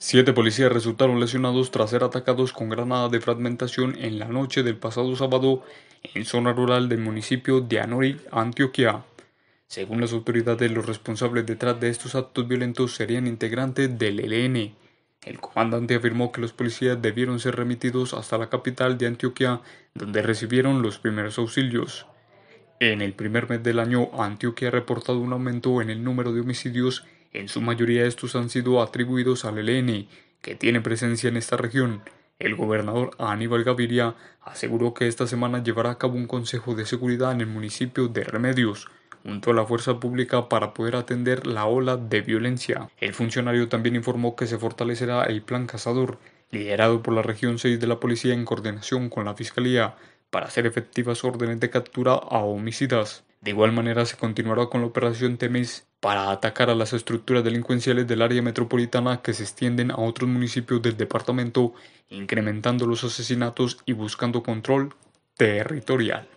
Siete policías resultaron lesionados tras ser atacados con granada de fragmentación en la noche del pasado sábado en zona rural del municipio de Anori, Antioquia. Según las autoridades, los responsables detrás de estos actos violentos serían integrantes del ELN. El comandante afirmó que los policías debieron ser remitidos hasta la capital de Antioquia, donde recibieron los primeros auxilios. En el primer mes del año, Antioquia ha reportado un aumento en el número de homicidios en su mayoría estos han sido atribuidos al ELN, que tiene presencia en esta región. El gobernador Aníbal Gaviria aseguró que esta semana llevará a cabo un consejo de seguridad en el municipio de Remedios, junto a la fuerza pública para poder atender la ola de violencia. El funcionario también informó que se fortalecerá el plan cazador, liderado por la región 6 de la policía en coordinación con la fiscalía, para hacer efectivas órdenes de captura a homicidas. De igual manera se continuará con la operación Temis para atacar a las estructuras delincuenciales del área metropolitana que se extienden a otros municipios del departamento, incrementando los asesinatos y buscando control territorial.